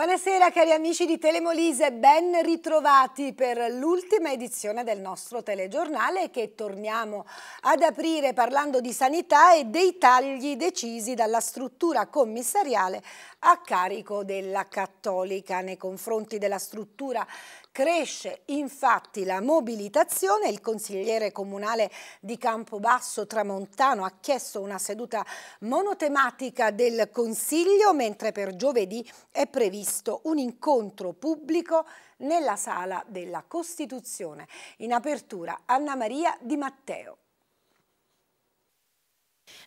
Buonasera cari amici di Telemolise, ben ritrovati per l'ultima edizione del nostro telegiornale che torniamo ad aprire parlando di sanità e dei tagli decisi dalla struttura commissariale a carico della Cattolica nei confronti della struttura Cresce infatti la mobilitazione, il consigliere comunale di Campobasso Tramontano ha chiesto una seduta monotematica del Consiglio, mentre per giovedì è previsto un incontro pubblico nella Sala della Costituzione. In apertura Anna Maria Di Matteo.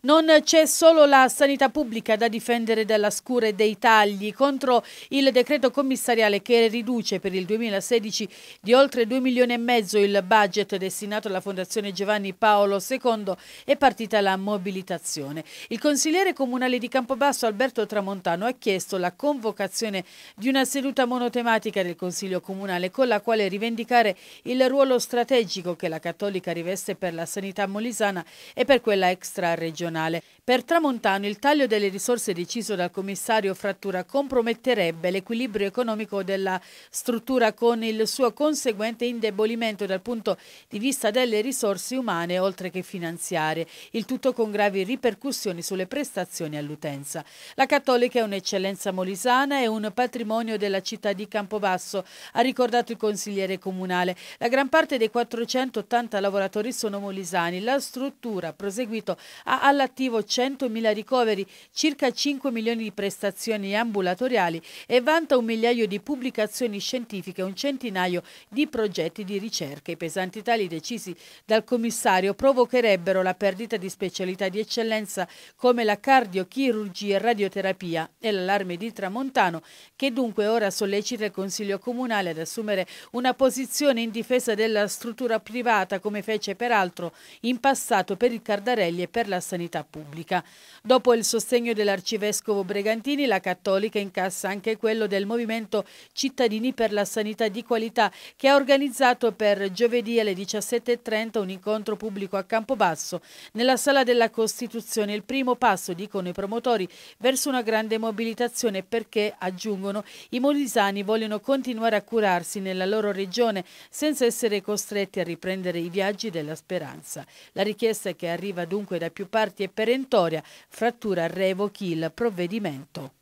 Non c'è solo la sanità pubblica da difendere dalla scure e dei tagli contro il decreto commissariale che riduce per il 2016 di oltre 2 milioni e mezzo il budget destinato alla Fondazione Giovanni Paolo II è partita la mobilitazione. Il consigliere comunale di Campobasso Alberto Tramontano ha chiesto la convocazione di una seduta monotematica del Consiglio Comunale con la quale rivendicare il ruolo strategico che la Cattolica riveste per la sanità molisana e per quella extra regionale regionale. Per Tramontano il taglio delle risorse deciso dal commissario Frattura comprometterebbe l'equilibrio economico della struttura con il suo conseguente indebolimento dal punto di vista delle risorse umane oltre che finanziarie, il tutto con gravi ripercussioni sulle prestazioni all'utenza. La Cattolica è un'eccellenza molisana e un patrimonio della città di Campobasso, ha ricordato il consigliere comunale. La gran parte dei 480 lavoratori sono molisani. La struttura, proseguito, ha all'attivo 100.000 ricoveri, circa 5 milioni di prestazioni ambulatoriali e vanta un migliaio di pubblicazioni scientifiche e un centinaio di progetti di ricerca. I pesanti tali decisi dal commissario provocherebbero la perdita di specialità di eccellenza come la cardiochirurgia e radioterapia e l'allarme di Tramontano che dunque ora sollecita il Consiglio Comunale ad assumere una posizione in difesa della struttura privata come fece peraltro in passato per il Cardarelli e per la salute sanità pubblica. Dopo il sostegno dell'arcivescovo Bregantini, la Cattolica incassa anche quello del Movimento Cittadini per la Sanità di Qualità che ha organizzato per giovedì alle 17.30 un incontro pubblico a Campobasso nella Sala della Costituzione, il primo passo, dicono i promotori, verso una grande mobilitazione perché, aggiungono, i molisani vogliono continuare a curarsi nella loro regione senza essere costretti a riprendere i viaggi della speranza. La richiesta che arriva dunque da più parti scarti e perentoria, frattura revochi il provvedimento.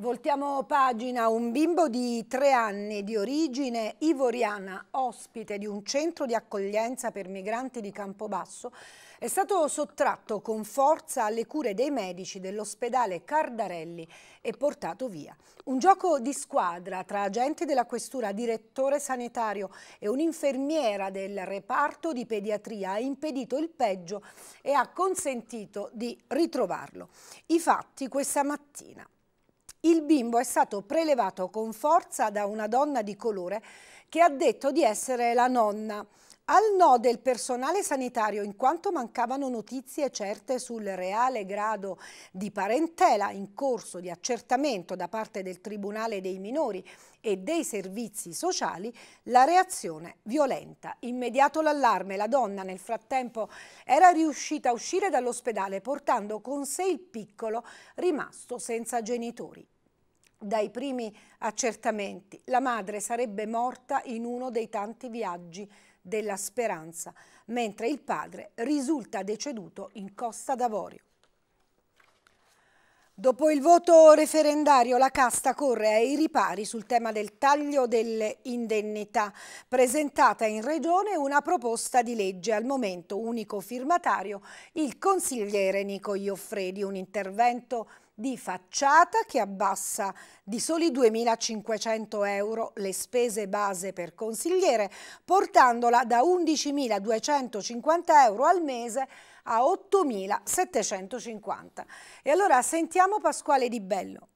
Voltiamo pagina, un bimbo di tre anni di origine ivoriana, ospite di un centro di accoglienza per migranti di Campobasso, è stato sottratto con forza alle cure dei medici dell'ospedale Cardarelli e portato via. Un gioco di squadra tra agenti della questura, direttore sanitario e un'infermiera del reparto di pediatria ha impedito il peggio e ha consentito di ritrovarlo. I fatti questa mattina. Il bimbo è stato prelevato con forza da una donna di colore che ha detto di essere la nonna. Al no del personale sanitario, in quanto mancavano notizie certe sul reale grado di parentela in corso di accertamento da parte del Tribunale dei minori e dei servizi sociali, la reazione violenta. Immediato l'allarme, la donna nel frattempo era riuscita a uscire dall'ospedale portando con sé il piccolo rimasto senza genitori. Dai primi accertamenti, la madre sarebbe morta in uno dei tanti viaggi della Speranza, mentre il padre risulta deceduto in Costa d'Avorio. Dopo il voto referendario la casta corre ai ripari sul tema del taglio delle indennità, presentata in Regione una proposta di legge al momento unico firmatario il consigliere Nico Ioffredi, un intervento di facciata che abbassa di soli 2.500 euro le spese base per consigliere, portandola da 11.250 euro al mese a 8.750. E allora sentiamo Pasquale Di Bello.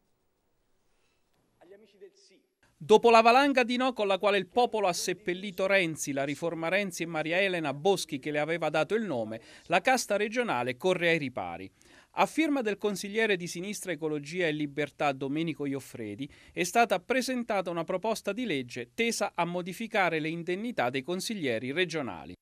Dopo la valanga di no con la quale il popolo ha seppellito Renzi, la riforma Renzi e Maria Elena Boschi che le aveva dato il nome, la casta regionale corre ai ripari. A firma del consigliere di Sinistra Ecologia e Libertà Domenico Ioffredi è stata presentata una proposta di legge tesa a modificare le indennità dei consiglieri regionali.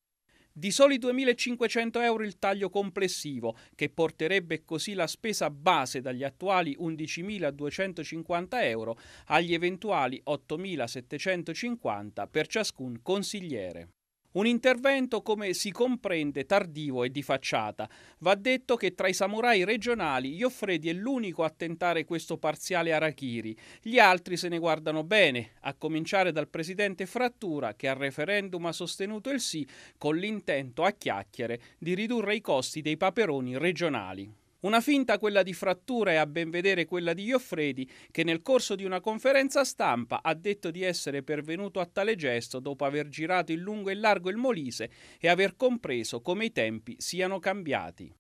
Di soli 2.500 euro il taglio complessivo, che porterebbe così la spesa base dagli attuali 11.250 euro agli eventuali 8.750 per ciascun consigliere. Un intervento, come si comprende, tardivo e di facciata. Va detto che tra i samurai regionali Ioffredi è l'unico a tentare questo parziale Arachiri. Gli altri se ne guardano bene, a cominciare dal presidente Frattura che al referendum ha sostenuto il sì con l'intento a chiacchiere di ridurre i costi dei paperoni regionali. Una finta quella di Frattura e a ben vedere quella di Ioffredi, che nel corso di una conferenza stampa ha detto di essere pervenuto a tale gesto dopo aver girato in lungo e in largo il Molise e aver compreso come i tempi siano cambiati.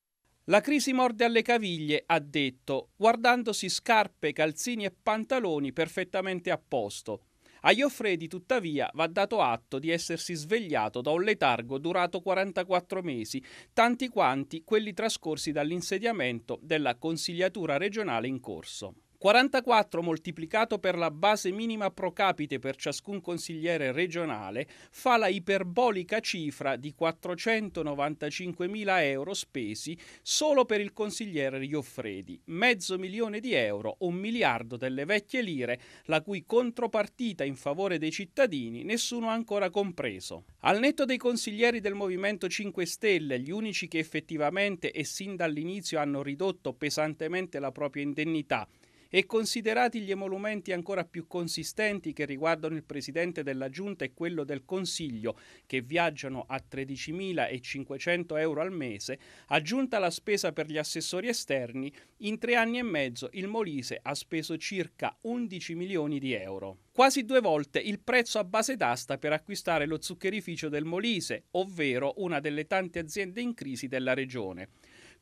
La crisi morde alle caviglie, ha detto, guardandosi scarpe, calzini e pantaloni perfettamente a posto. A Ioffredi, tuttavia, va dato atto di essersi svegliato da un letargo durato 44 mesi, tanti quanti quelli trascorsi dall'insediamento della consigliatura regionale in corso. 44 moltiplicato per la base minima pro capite per ciascun consigliere regionale fa la iperbolica cifra di 495.000 euro spesi solo per il consigliere Rioffredi, mezzo milione di euro, un miliardo delle vecchie lire, la cui contropartita in favore dei cittadini nessuno ha ancora compreso. Al netto dei consiglieri del Movimento 5 Stelle, gli unici che effettivamente e sin dall'inizio hanno ridotto pesantemente la propria indennità, e considerati gli emolumenti ancora più consistenti che riguardano il Presidente della Giunta e quello del Consiglio, che viaggiano a 13.500 euro al mese, aggiunta la spesa per gli assessori esterni, in tre anni e mezzo il Molise ha speso circa 11 milioni di euro. Quasi due volte il prezzo a base d'asta per acquistare lo zuccherificio del Molise, ovvero una delle tante aziende in crisi della regione.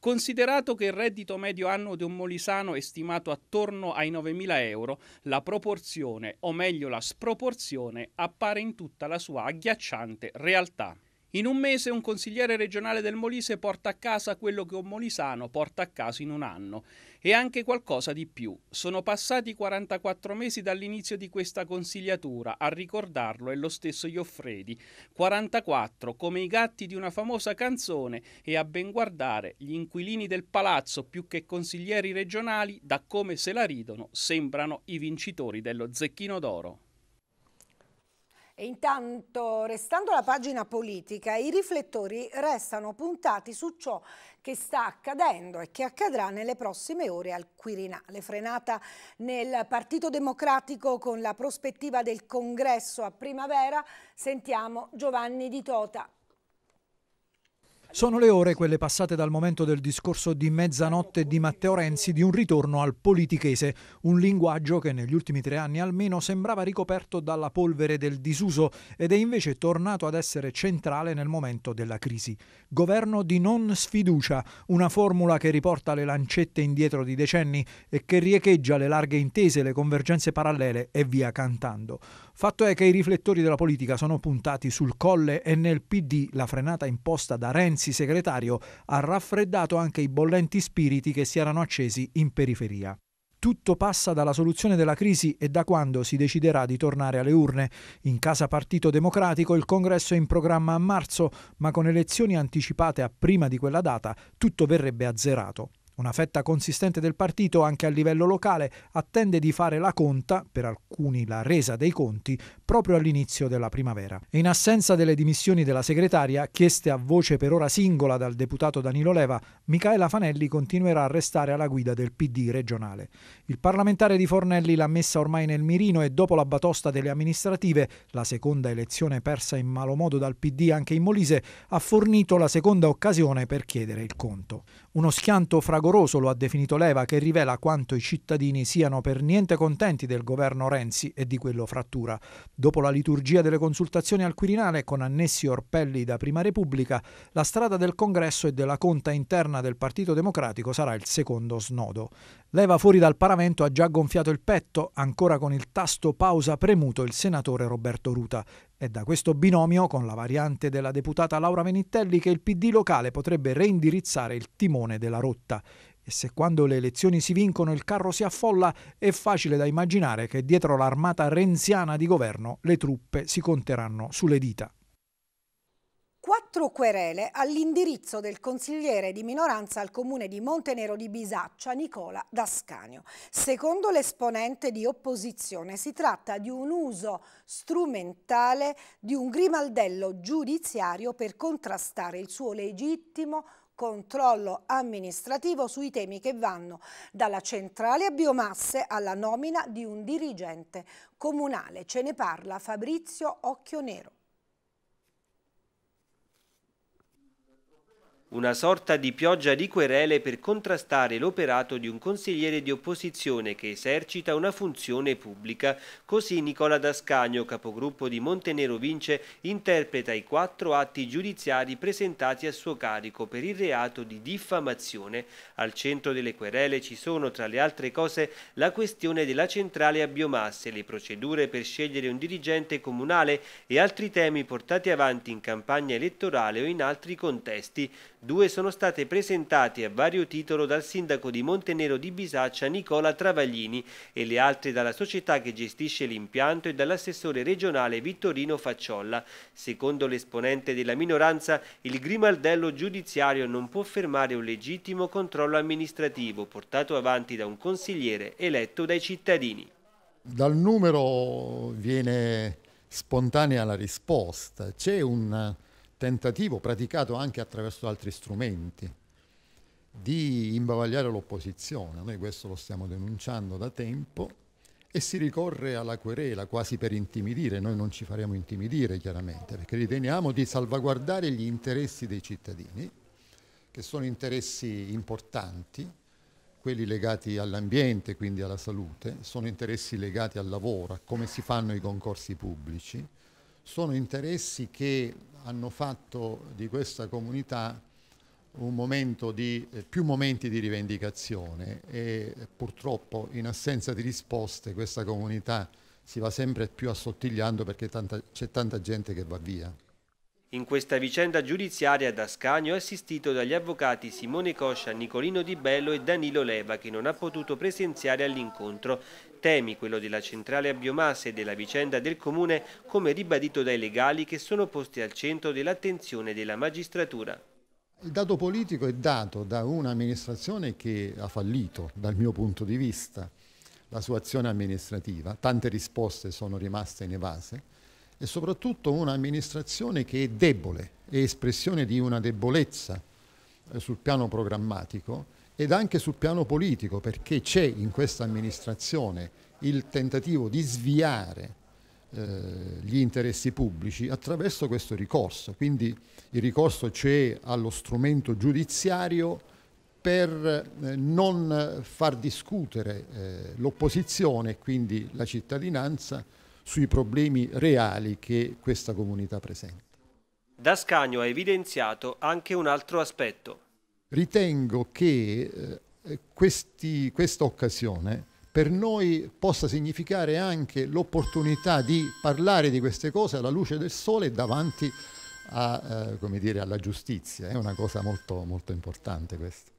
Considerato che il reddito medio anno di un molisano è stimato attorno ai 9.000 euro, la proporzione, o meglio la sproporzione, appare in tutta la sua agghiacciante realtà. In un mese un consigliere regionale del Molise porta a casa quello che un molisano porta a casa in un anno e anche qualcosa di più. Sono passati 44 mesi dall'inizio di questa consigliatura, a ricordarlo è lo stesso Ioffredi. 44, come i gatti di una famosa canzone, e a ben guardare gli inquilini del palazzo più che consiglieri regionali, da come se la ridono, sembrano i vincitori dello zecchino d'oro. E intanto, restando alla pagina politica, i riflettori restano puntati su ciò che sta accadendo e che accadrà nelle prossime ore al Quirinale. Frenata nel Partito Democratico con la prospettiva del congresso a primavera, sentiamo Giovanni Di Tota. Sono le ore quelle passate dal momento del discorso di mezzanotte di Matteo Renzi di un ritorno al politichese, un linguaggio che negli ultimi tre anni almeno sembrava ricoperto dalla polvere del disuso ed è invece tornato ad essere centrale nel momento della crisi. Governo di non sfiducia, una formula che riporta le lancette indietro di decenni e che riecheggia le larghe intese, le convergenze parallele e via cantando. Fatto è che i riflettori della politica sono puntati sul Colle e nel PD la frenata imposta da Renzi segretario ha raffreddato anche i bollenti spiriti che si erano accesi in periferia. Tutto passa dalla soluzione della crisi e da quando si deciderà di tornare alle urne. In casa Partito Democratico il congresso è in programma a marzo, ma con elezioni anticipate a prima di quella data tutto verrebbe azzerato. Una fetta consistente del partito, anche a livello locale, attende di fare la conta, per alcuni la resa dei conti, proprio all'inizio della primavera. E In assenza delle dimissioni della segretaria, chieste a voce per ora singola dal deputato Danilo Leva, Michaela Fanelli continuerà a restare alla guida del PD regionale. Il parlamentare di Fornelli l'ha messa ormai nel mirino e dopo la batosta delle amministrative, la seconda elezione persa in malo modo dal PD anche in Molise, ha fornito la seconda occasione per chiedere il conto. Uno schianto fragoroso lo ha definito Leva che rivela quanto i cittadini siano per niente contenti del governo Renzi e di quello Frattura. Dopo la liturgia delle consultazioni al Quirinale con annessi orpelli da Prima Repubblica, la strada del congresso e della conta interna del Partito Democratico sarà il secondo snodo. Leva fuori dal paramento ha già gonfiato il petto, ancora con il tasto pausa premuto il senatore Roberto Ruta. È da questo binomio, con la variante della deputata Laura Venitelli, che il PD locale potrebbe reindirizzare il timone della rotta. E se quando le elezioni si vincono il carro si affolla, è facile da immaginare che dietro l'armata renziana di governo le truppe si conteranno sulle dita quattro querele all'indirizzo del consigliere di minoranza al comune di Montenero di Bisaccia, Nicola Dascanio. Secondo l'esponente di opposizione si tratta di un uso strumentale di un grimaldello giudiziario per contrastare il suo legittimo controllo amministrativo sui temi che vanno dalla centrale a biomasse alla nomina di un dirigente comunale. Ce ne parla Fabrizio Occhionero. Una sorta di pioggia di querele per contrastare l'operato di un consigliere di opposizione che esercita una funzione pubblica. Così Nicola Dascagno, capogruppo di Montenero Vince, interpreta i quattro atti giudiziari presentati a suo carico per il reato di diffamazione. Al centro delle querele ci sono, tra le altre cose, la questione della centrale a biomasse, le procedure per scegliere un dirigente comunale e altri temi portati avanti in campagna elettorale o in altri contesti. Due sono state presentate a vario titolo dal sindaco di Montenero di Bisaccia Nicola Travaglini e le altre dalla società che gestisce l'impianto e dall'assessore regionale Vittorino Facciolla. Secondo l'esponente della minoranza, il grimaldello giudiziario non può fermare un legittimo controllo amministrativo portato avanti da un consigliere eletto dai cittadini. Dal numero viene spontanea la risposta. C'è un tentativo praticato anche attraverso altri strumenti di imbavagliare l'opposizione, noi questo lo stiamo denunciando da tempo e si ricorre alla querela quasi per intimidire, noi non ci faremo intimidire chiaramente perché riteniamo di salvaguardare gli interessi dei cittadini, che sono interessi importanti, quelli legati all'ambiente, quindi alla salute, sono interessi legati al lavoro, a come si fanno i concorsi pubblici, sono interessi che hanno fatto di questa comunità momento di, eh, più momenti di rivendicazione e purtroppo in assenza di risposte questa comunità si va sempre più assottigliando perché c'è tanta gente che va via. In questa vicenda giudiziaria da Scagno è assistito dagli avvocati Simone Coscia, Nicolino Di Bello e Danilo Leva che non ha potuto presenziare all'incontro temi, quello della centrale a biomassa e della vicenda del Comune, come ribadito dai legali che sono posti al centro dell'attenzione della magistratura. Il dato politico è dato da un'amministrazione che ha fallito dal mio punto di vista la sua azione amministrativa, tante risposte sono rimaste inevase e soprattutto un'amministrazione che è debole, è espressione di una debolezza eh, sul piano programmatico ed anche sul piano politico perché c'è in questa amministrazione il tentativo di sviare eh, gli interessi pubblici attraverso questo ricorso. Quindi il ricorso c'è allo strumento giudiziario per eh, non far discutere eh, l'opposizione e quindi la cittadinanza sui problemi reali che questa comunità presenta. Da Scagno ha evidenziato anche un altro aspetto ritengo che eh, questa occasione per noi possa significare anche l'opportunità di parlare di queste cose alla luce del sole davanti a, eh, dire, alla giustizia. È una cosa molto, molto importante questa.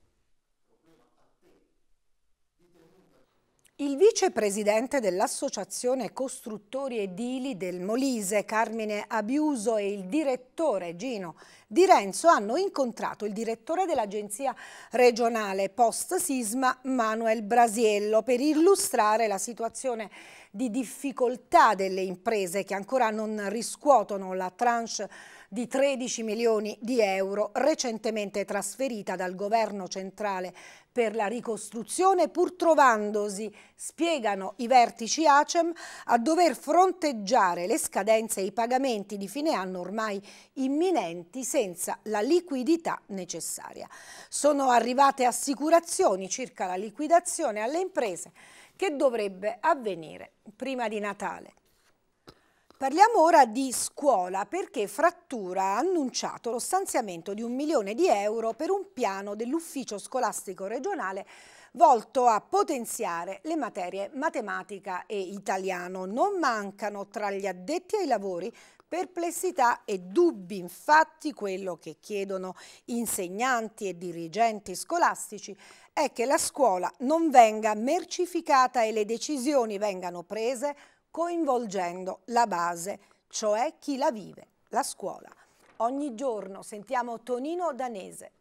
Il vicepresidente dell'Associazione Costruttori Edili del Molise, Carmine Abiuso, e il direttore Gino Di Renzo hanno incontrato il direttore dell'Agenzia regionale post sisma Manuel Brasiello per illustrare la situazione di difficoltà delle imprese che ancora non riscuotono la tranche di 13 milioni di euro recentemente trasferita dal governo centrale per la ricostruzione pur trovandosi, spiegano i vertici ACEM, a dover fronteggiare le scadenze e i pagamenti di fine anno ormai imminenti senza la liquidità necessaria. Sono arrivate assicurazioni circa la liquidazione alle imprese che dovrebbe avvenire prima di Natale. Parliamo ora di scuola perché Frattura ha annunciato lo stanziamento di un milione di euro per un piano dell'ufficio scolastico regionale volto a potenziare le materie matematica e italiano. Non mancano tra gli addetti ai lavori perplessità e dubbi, infatti quello che chiedono insegnanti e dirigenti scolastici è che la scuola non venga mercificata e le decisioni vengano prese coinvolgendo la base, cioè chi la vive, la scuola. Ogni giorno sentiamo Tonino Danese,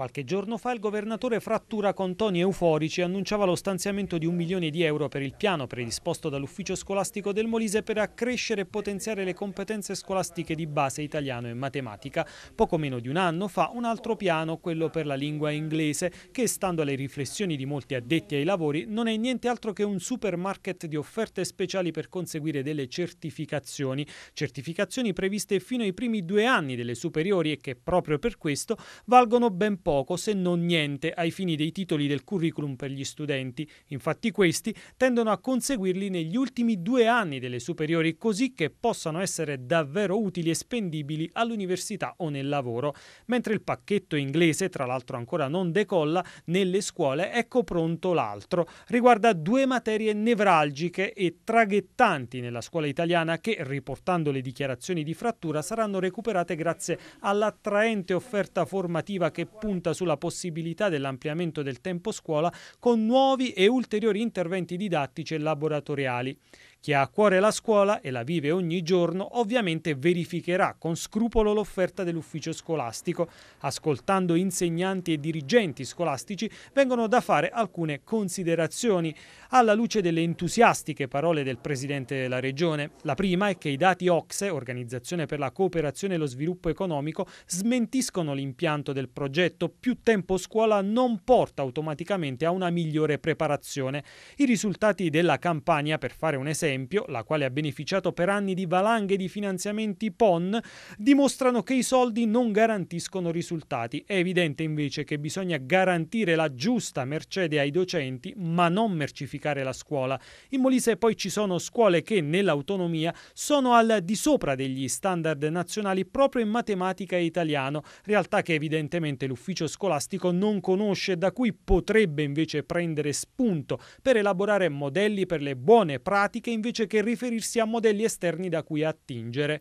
Qualche giorno fa il governatore Frattura con toni euforici annunciava lo stanziamento di un milione di euro per il piano predisposto dall'ufficio scolastico del Molise per accrescere e potenziare le competenze scolastiche di base italiano e matematica. Poco meno di un anno fa un altro piano, quello per la lingua inglese, che stando alle riflessioni di molti addetti ai lavori non è niente altro che un supermarket di offerte speciali per conseguire delle certificazioni. Certificazioni previste fino ai primi due anni delle superiori e che proprio per questo valgono ben poco poco se non niente ai fini dei titoli del curriculum per gli studenti. Infatti questi tendono a conseguirli negli ultimi due anni delle superiori così che possano essere davvero utili e spendibili all'università o nel lavoro, mentre il pacchetto inglese, tra l'altro ancora non decolla, nelle scuole ecco pronto l'altro. Riguarda due materie nevralgiche e traghettanti nella scuola italiana che, riportando le dichiarazioni di frattura, saranno recuperate grazie all'attraente offerta formativa che punta punta sulla possibilità dell'ampliamento del tempo scuola con nuovi e ulteriori interventi didattici e laboratoriali. Chi ha a cuore la scuola e la vive ogni giorno ovviamente verificherà con scrupolo l'offerta dell'ufficio scolastico. Ascoltando insegnanti e dirigenti scolastici vengono da fare alcune considerazioni alla luce delle entusiastiche parole del Presidente della Regione. La prima è che i dati OXE, Organizzazione per la Cooperazione e lo Sviluppo Economico, smentiscono l'impianto del progetto più tempo scuola non porta automaticamente a una migliore preparazione. I risultati della campagna, per fare un esempio, la quale ha beneficiato per anni di valanghe di finanziamenti PON, dimostrano che i soldi non garantiscono risultati. È evidente invece che bisogna garantire la giusta mercede ai docenti, ma non mercificare riqualificare la scuola. In Molise poi ci sono scuole che nell'autonomia sono al di sopra degli standard nazionali proprio in matematica e italiano, realtà che evidentemente l'ufficio scolastico non conosce, da cui potrebbe invece prendere spunto per elaborare modelli per le buone pratiche invece che riferirsi a modelli esterni da cui attingere.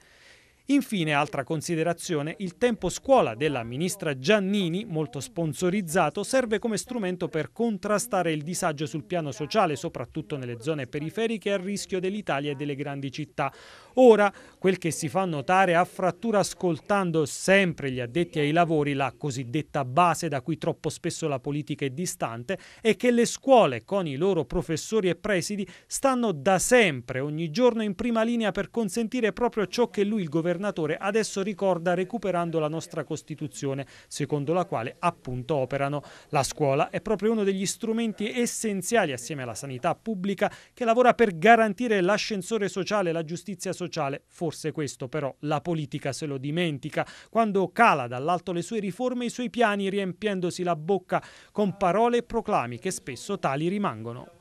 Infine, altra considerazione, il tempo scuola della ministra Giannini, molto sponsorizzato, serve come strumento per contrastare il disagio sul piano sociale, soprattutto nelle zone periferiche a rischio dell'Italia e delle grandi città. Ora, quel che si fa notare a frattura ascoltando sempre gli addetti ai lavori, la cosiddetta base da cui troppo spesso la politica è distante, è che le scuole, con i loro professori e presidi, stanno da sempre, ogni giorno in prima linea per consentire proprio ciò che lui, il governo governatore adesso ricorda recuperando la nostra Costituzione, secondo la quale appunto operano. La scuola è proprio uno degli strumenti essenziali assieme alla sanità pubblica che lavora per garantire l'ascensore sociale, la giustizia sociale. Forse questo però la politica se lo dimentica quando cala dall'alto le sue riforme e i suoi piani riempiendosi la bocca con parole e proclami che spesso tali rimangono.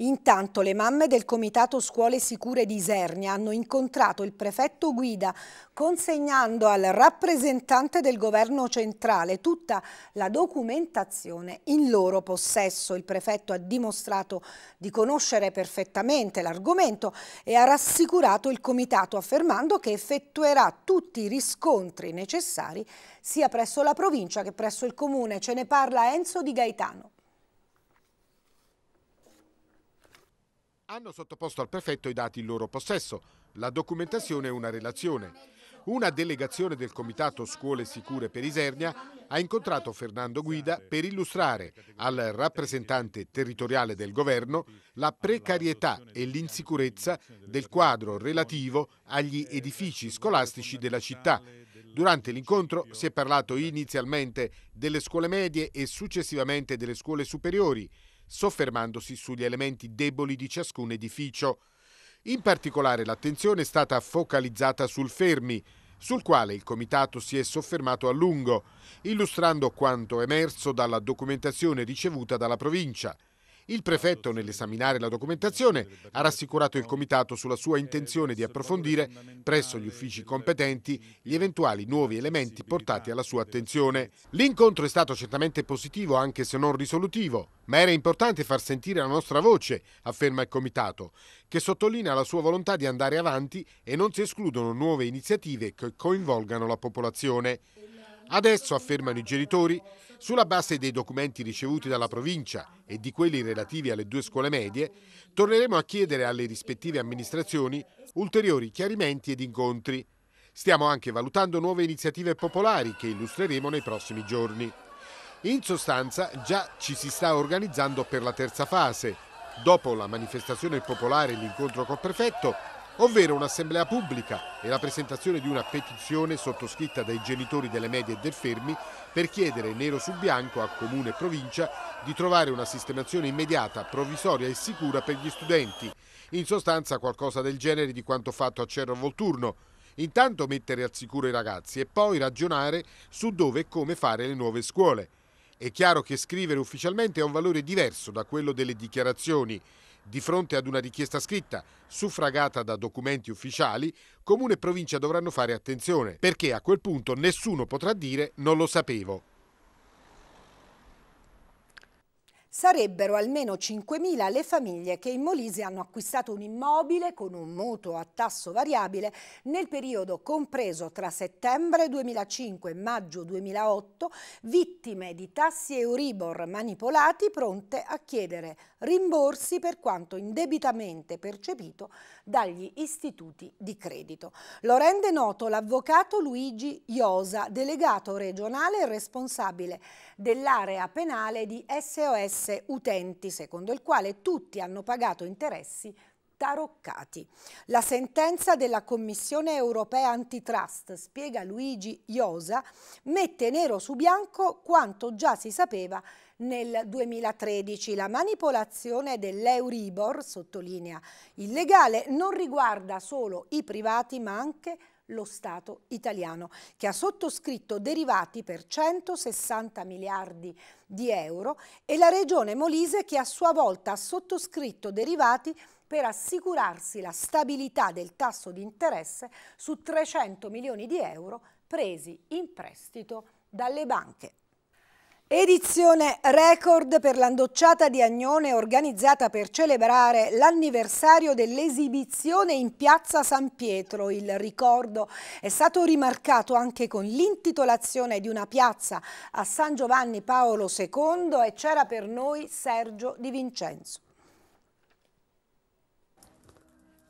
Intanto le mamme del Comitato Scuole Sicure di Isernia hanno incontrato il prefetto Guida consegnando al rappresentante del governo centrale tutta la documentazione in loro possesso. Il prefetto ha dimostrato di conoscere perfettamente l'argomento e ha rassicurato il Comitato affermando che effettuerà tutti i riscontri necessari sia presso la provincia che presso il comune. Ce ne parla Enzo Di Gaetano. hanno sottoposto al prefetto i dati in loro possesso, la documentazione e una relazione. Una delegazione del Comitato Scuole Sicure per Isernia ha incontrato Fernando Guida per illustrare al rappresentante territoriale del governo la precarietà e l'insicurezza del quadro relativo agli edifici scolastici della città. Durante l'incontro si è parlato inizialmente delle scuole medie e successivamente delle scuole superiori soffermandosi sugli elementi deboli di ciascun edificio. In particolare l'attenzione è stata focalizzata sul Fermi, sul quale il Comitato si è soffermato a lungo, illustrando quanto emerso dalla documentazione ricevuta dalla provincia – il prefetto, nell'esaminare la documentazione, ha rassicurato il Comitato sulla sua intenzione di approfondire presso gli uffici competenti gli eventuali nuovi elementi portati alla sua attenzione. L'incontro è stato certamente positivo anche se non risolutivo, ma era importante far sentire la nostra voce, afferma il Comitato, che sottolinea la sua volontà di andare avanti e non si escludono nuove iniziative che coinvolgano la popolazione. Adesso, affermano i genitori, sulla base dei documenti ricevuti dalla provincia e di quelli relativi alle due scuole medie, torneremo a chiedere alle rispettive amministrazioni ulteriori chiarimenti ed incontri. Stiamo anche valutando nuove iniziative popolari che illustreremo nei prossimi giorni. In sostanza già ci si sta organizzando per la terza fase. Dopo la manifestazione popolare e l'incontro col prefetto, ovvero un'assemblea pubblica e la presentazione di una petizione sottoscritta dai genitori delle medie e del Fermi per chiedere nero su bianco a Comune e Provincia di trovare una sistemazione immediata, provvisoria e sicura per gli studenti, in sostanza qualcosa del genere di quanto fatto a Cerro Volturno, intanto mettere al sicuro i ragazzi e poi ragionare su dove e come fare le nuove scuole. È chiaro che scrivere ufficialmente ha un valore diverso da quello delle dichiarazioni di fronte ad una richiesta scritta, suffragata da documenti ufficiali, comune e provincia dovranno fare attenzione, perché a quel punto nessuno potrà dire non lo sapevo. Sarebbero almeno 5.000 le famiglie che in Molise hanno acquistato un immobile con un mutuo a tasso variabile nel periodo compreso tra settembre 2005 e maggio 2008, vittime di tassi Euribor manipolati pronte a chiedere rimborsi per quanto indebitamente percepito dagli istituti di credito. Lo rende noto l'avvocato Luigi Iosa, delegato regionale e responsabile dell'area penale di SOS Utenti, secondo il quale tutti hanno pagato interessi taroccati. La sentenza della Commissione europea antitrust, spiega Luigi Iosa, mette nero su bianco quanto già si sapeva nel 2013. La manipolazione dell'Euribor, sottolinea il legale, non riguarda solo i privati ma anche lo Stato italiano, che ha sottoscritto derivati per 160 miliardi di euro e la Regione Molise che a sua volta ha sottoscritto derivati per assicurarsi la stabilità del tasso di interesse su 300 milioni di euro presi in prestito dalle banche. Edizione record per l'andocciata di Agnone organizzata per celebrare l'anniversario dell'esibizione in piazza San Pietro. Il ricordo è stato rimarcato anche con l'intitolazione di una piazza a San Giovanni Paolo II e c'era per noi Sergio Di Vincenzo.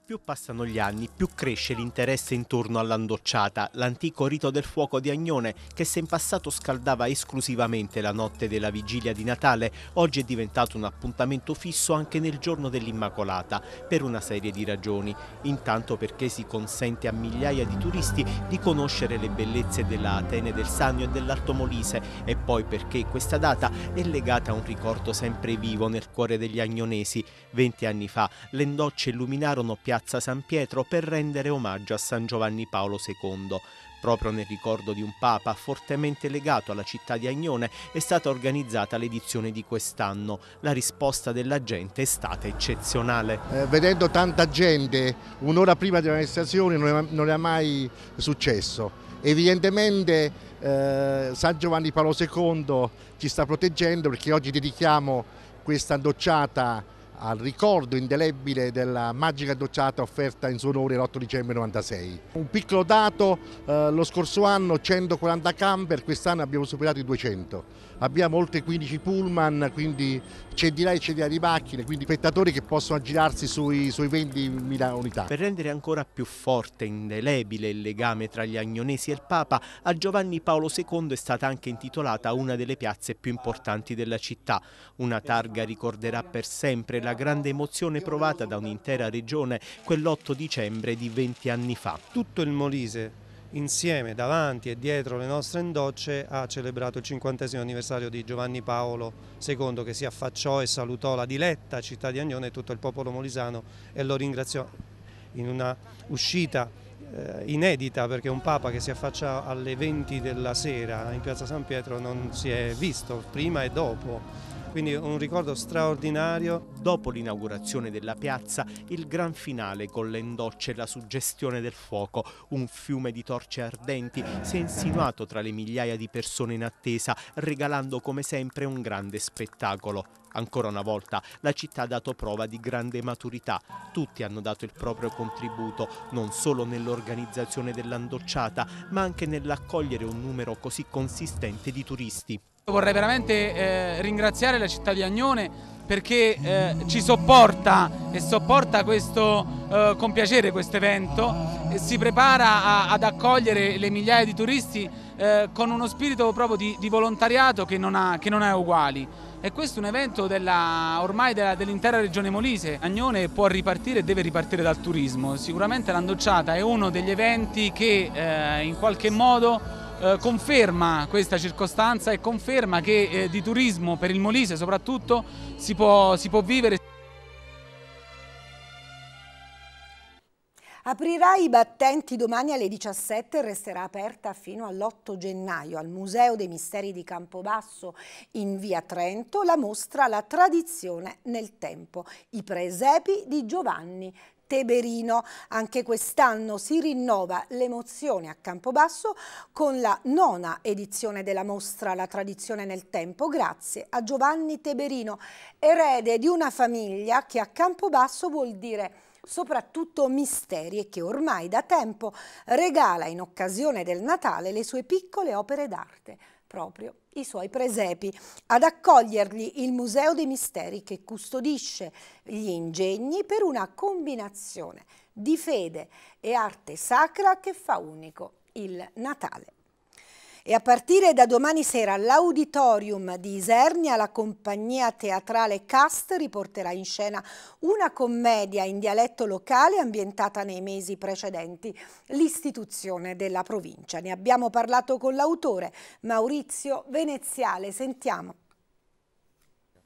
Più passano gli anni, più cresce l'interesse intorno all'andocciata, l'antico rito del fuoco di Agnone che se in passato scaldava esclusivamente la notte della vigilia di Natale, oggi è diventato un appuntamento fisso anche nel giorno dell'Immacolata, per una serie di ragioni. Intanto perché si consente a migliaia di turisti di conoscere le bellezze della Atene del Sannio e dell'Alto Molise e poi perché questa data è legata a un ricordo sempre vivo nel cuore degli agnonesi. Venti anni fa le endocce illuminarono piazza piazza San Pietro per rendere omaggio a San Giovanni Paolo II. Proprio nel ricordo di un Papa fortemente legato alla città di Agnone è stata organizzata l'edizione di quest'anno. La risposta della gente è stata eccezionale. Eh, vedendo tanta gente un'ora prima della manifestazione non, non è, mai successo. Evidentemente eh, San Giovanni Paolo II ci sta proteggendo perché oggi dedichiamo questa docciata al ricordo indelebile della magica docciata offerta in suo onore l'8 dicembre 96. Un piccolo dato, eh, lo scorso anno 140 camper, quest'anno abbiamo superato i 200 abbiamo oltre 15 pullman, quindi centinaia e centinaia di macchine, quindi spettatori che possono aggirarsi sui, sui 20.000 unità. Per rendere ancora più forte e indelebile il legame tra gli agnonesi e il Papa, a Giovanni Paolo II è stata anche intitolata una delle piazze più importanti della città. Una targa ricorderà per sempre la grande emozione provata da un'intera regione quell'8 dicembre di 20 anni fa. Tutto il Molise insieme davanti e dietro le nostre endocce ha celebrato il cinquantesimo anniversario di Giovanni Paolo II che si affacciò e salutò la diletta città di Agnone e tutto il popolo molisano e lo ringraziò in una uscita eh, inedita perché un papa che si affaccia alle 20 della sera in piazza San Pietro non si è visto prima e dopo quindi un ricordo straordinario. Dopo l'inaugurazione della piazza, il gran finale con le endocce e la suggestione del fuoco, un fiume di torce ardenti si è insinuato tra le migliaia di persone in attesa, regalando come sempre un grande spettacolo. Ancora una volta la città ha dato prova di grande maturità, tutti hanno dato il proprio contributo, non solo nell'organizzazione dell'andocciata, ma anche nell'accogliere un numero così consistente di turisti. Vorrei veramente eh, ringraziare la città di Agnone perché eh, ci sopporta e sopporta questo, eh, con piacere questo evento, si prepara a, ad accogliere le migliaia di turisti eh, con uno spirito proprio di, di volontariato che non, ha, che non ha uguali. E questo è un evento della, ormai dell'intera dell regione Molise. Agnone può ripartire e deve ripartire dal turismo. Sicuramente l'andocciata è uno degli eventi che eh, in qualche modo eh, conferma questa circostanza e conferma che eh, di turismo per il Molise soprattutto si può, si può vivere. Aprirà i battenti domani alle 17 e resterà aperta fino all'8 gennaio al Museo dei Misteri di Campobasso in via Trento la mostra La tradizione nel tempo, i presepi di Giovanni Teberino. Anche quest'anno si rinnova l'emozione a Campobasso con la nona edizione della mostra La tradizione nel tempo grazie a Giovanni Teberino, erede di una famiglia che a Campobasso vuol dire soprattutto misteri e che ormai da tempo regala in occasione del Natale le sue piccole opere d'arte proprio i suoi presepi. Ad accoglierli il Museo dei Misteri che custodisce gli ingegni per una combinazione di fede e arte sacra che fa unico il Natale e a partire da domani sera l'auditorium di Isernia la compagnia teatrale Cast riporterà in scena una commedia in dialetto locale ambientata nei mesi precedenti l'istituzione della provincia. Ne abbiamo parlato con l'autore Maurizio Veneziale, sentiamo.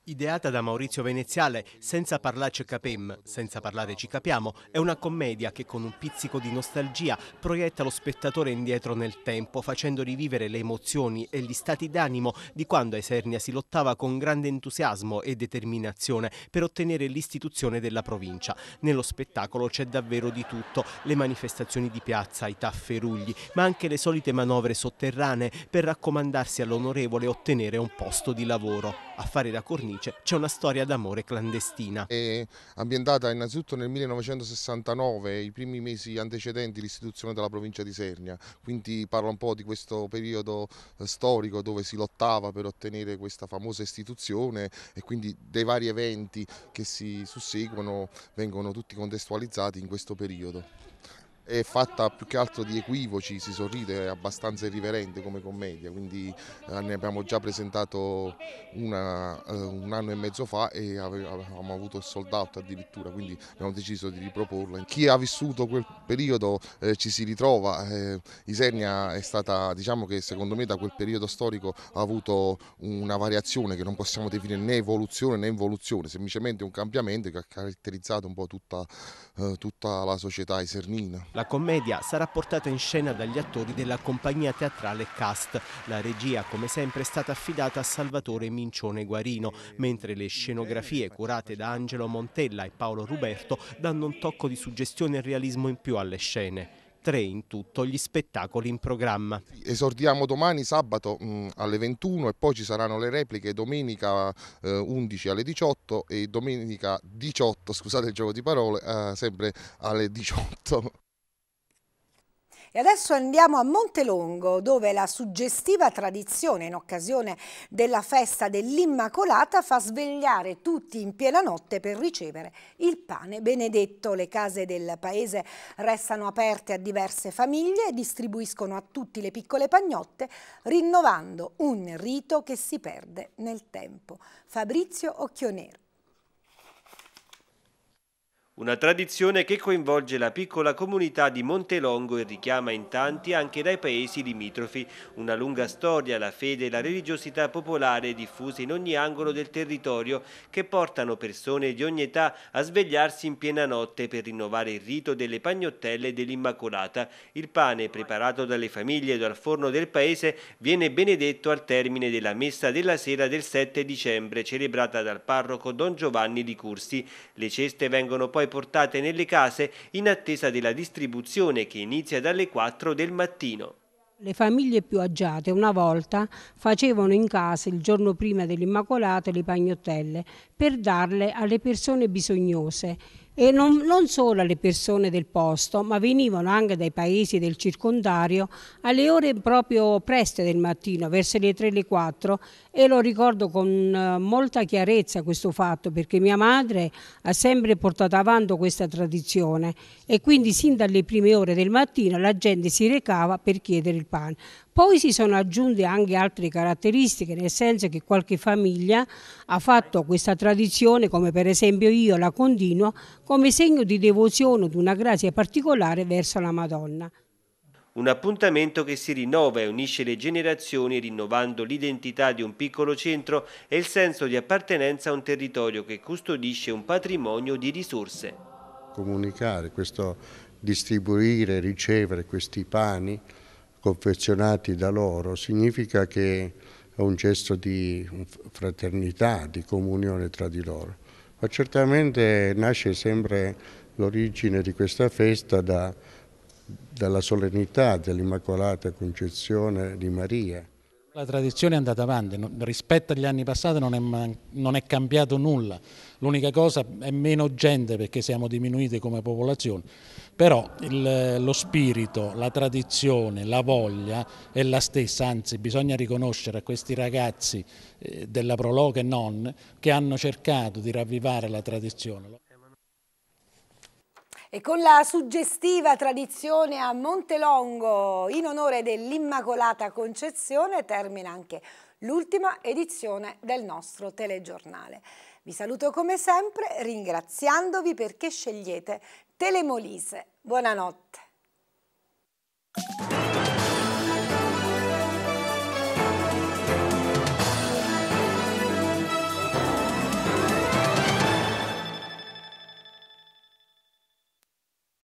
Ideata da Maurizio Veneziale, Senza parlarci capem, senza parlare ci capiamo, è una commedia che con un pizzico di nostalgia proietta lo spettatore indietro nel tempo, facendo rivivere le emozioni e gli stati d'animo di quando a Esernia si lottava con grande entusiasmo e determinazione per ottenere l'istituzione della provincia. Nello spettacolo c'è davvero di tutto, le manifestazioni di piazza, i tafferugli, ma anche le solite manovre sotterranee per raccomandarsi all'onorevole ottenere un posto di lavoro. A fare da cornice Beatrice c'è una storia d'amore clandestina. È ambientata innanzitutto nel 1969, i primi mesi antecedenti l'istituzione della provincia di Sernia, quindi parla un po' di questo periodo eh, storico dove si lottava per ottenere questa famosa istituzione e quindi dei vari eventi che si susseguono vengono tutti contestualizzati in questo periodo è fatta più che altro di equivoci, si sorride, è abbastanza irriverente come commedia, quindi eh, ne abbiamo già presentato una eh, un anno e mezzo fa e avevamo avuto il sold out addirittura, quindi abbiamo deciso di riproporla. Chi ha vissuto quel periodo eh, ci si ritrova, eh, Isernia è stata, diciamo che secondo me da quel periodo storico ha avuto una variazione che non possiamo definire né evoluzione né involuzione, semplicemente un cambiamento che ha caratterizzato un po' tutta, eh, tutta la società isernina. La commedia sarà portata in scena dagli attori della compagnia teatrale Cast. La regia, come sempre, è stata affidata a Salvatore Mincione Guarino, mentre le scenografie curate da Angelo Montella e Paolo Ruberto danno un tocco di suggestione e realismo in più alle scene tre in tutto gli spettacoli in programma. Esordiamo domani sabato mm, alle 21 e poi ci saranno le repliche domenica 11 eh, alle 18 e domenica 18, scusate il gioco di parole, eh, sempre alle 18. E adesso andiamo a Montelongo, dove la suggestiva tradizione in occasione della festa dell'Immacolata fa svegliare tutti in piena notte per ricevere il pane benedetto. Le case del paese restano aperte a diverse famiglie e distribuiscono a tutti le piccole pagnotte, rinnovando un rito che si perde nel tempo. Fabrizio Occhionero. Una tradizione che coinvolge la piccola comunità di Montelongo e richiama in tanti anche dai paesi limitrofi. Una lunga storia, la fede e la religiosità popolare diffuse in ogni angolo del territorio che portano persone di ogni età a svegliarsi in piena notte per rinnovare il rito delle pagnottelle dell'Immacolata. Il pane preparato dalle famiglie e dal forno del paese viene benedetto al termine della messa della sera del 7 dicembre celebrata dal parroco Don Giovanni di Cursi. Le ceste vengono poi poi portate nelle case in attesa della distribuzione che inizia dalle 4 del mattino. Le famiglie più agiate una volta facevano in casa il giorno prima dell'Immacolata le pagnottelle per darle alle persone bisognose e non, non, solo alle persone del posto, ma venivano anche dai paesi del circondario alle ore proprio preste del mattino, verso le 3 e le 4 e lo ricordo con eh, molta chiarezza questo fatto perché mia madre ha sempre portato avanti questa tradizione e quindi sin dalle prime ore del mattino la gente si recava per chiedere il pane. Poi si sono aggiunte anche altre caratteristiche, nel senso che qualche famiglia ha fatto questa tradizione, come per esempio io la continuo, come segno di devozione, di una grazia particolare verso la Madonna. Un appuntamento che si rinnova e unisce le generazioni rinnovando l'identità di un piccolo centro e il senso di appartenenza a un territorio che custodisce un patrimonio di risorse. Comunicare, questo distribuire, ricevere questi pani, confezionati da loro, significa che è un gesto di fraternità, di comunione tra di loro. Ma certamente nasce sempre l'origine di questa festa da, dalla solennità dell'Immacolata Concezione di Maria. La tradizione è andata avanti, rispetto agli anni passati non è, non è cambiato nulla, l'unica cosa è meno gente perché siamo diminuiti come popolazione, però il, lo spirito, la tradizione, la voglia è la stessa, anzi bisogna riconoscere a questi ragazzi eh, della Proloca e non che hanno cercato di ravvivare la tradizione. E con la suggestiva tradizione a Montelongo in onore dell'Immacolata Concezione termina anche l'ultima edizione del nostro telegiornale. Vi saluto come sempre ringraziandovi perché scegliete Telemolise. Buonanotte.